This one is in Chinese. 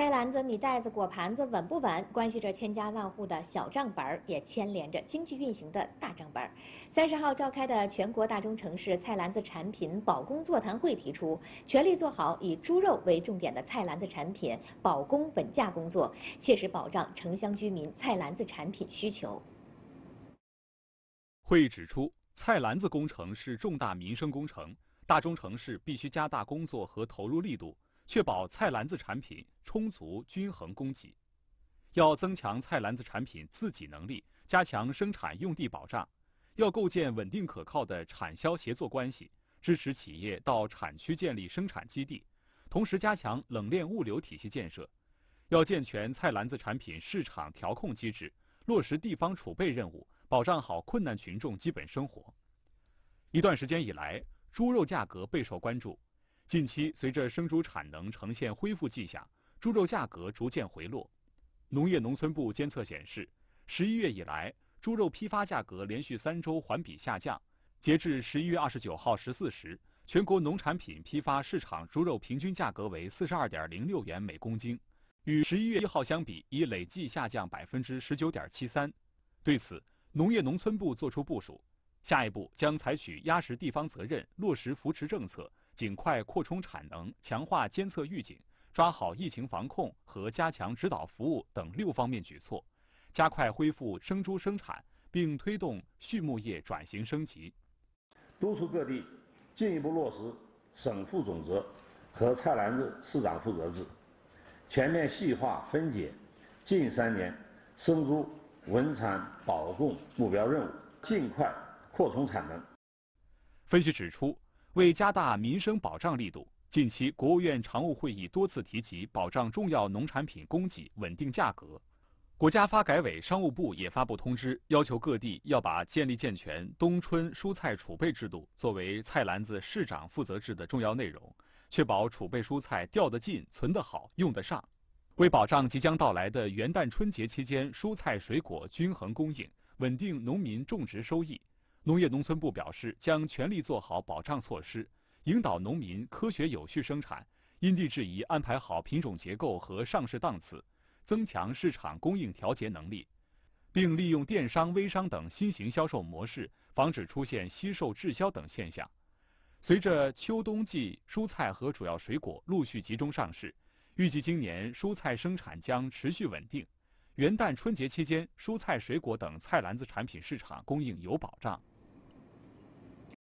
菜篮子、米袋子、果盘子稳不稳，关系着千家万户的小账本儿，也牵连着经济运行的大账本儿。三十号召开的全国大中城市菜篮子产品保供座谈会提出，全力做好以猪肉为重点的菜篮子产品保供稳价工作，切实保障城乡居民菜篮子产品需求。会议指出，菜篮子工程是重大民生工程，大中城市必须加大工作和投入力度。确保菜篮子产品充足均衡供给，要增强菜篮子产品自给能力，加强生产用地保障，要构建稳定可靠的产销协作关系，支持企业到产区建立生产基地，同时加强冷链物流体系建设，要健全菜篮子产品市场调控机制，落实地方储备任务，保障好困难群众基本生活。一段时间以来，猪肉价格备受关注。近期，随着生猪产能呈现恢复迹象，猪肉价格逐渐回落。农业农村部监测显示，十一月以来，猪肉批发价格连续三周环比下降。截至十一月二十九号十四时，全国农产品批发市场猪肉平均价格为四十二点零六元每公斤，与十一月一号相比，已累计下降百分之十九点七三。对此，农业农村部作出部署，下一步将采取压实地方责任，落实扶持政策。尽快扩充产能，强化监测预警，抓好疫情防控和加强指导服务等六方面举措，加快恢复生猪生产，并推动畜牧业转型升级。督促各地进一步落实省负总责和菜篮子市长负责制，全面细化分解近三年生猪稳产保供目标任务，尽快扩充产能。分析指出。为加大民生保障力度，近期国务院常务会议多次提及保障重要农产品供给、稳定价格。国家发改委、商务部也发布通知，要求各地要把建立健全冬春蔬菜储备制度作为菜篮子市长负责制的重要内容，确保储备蔬菜调得进、存得好、用得上。为保障即将到来的元旦春节期间蔬菜水果均衡供应、稳定农民种植收益。农业农村部表示，将全力做好保障措施，引导农民科学有序生产，因地制宜安排好品种结构和上市档次，增强市场供应调节能力，并利用电商、微商等新型销售模式，防止出现惜售滞销等现象。随着秋冬季蔬菜和主要水果陆续集中上市，预计今年蔬菜生产将持续稳定。元旦春节期间，蔬菜、水果等菜篮子产品市场供应有保障。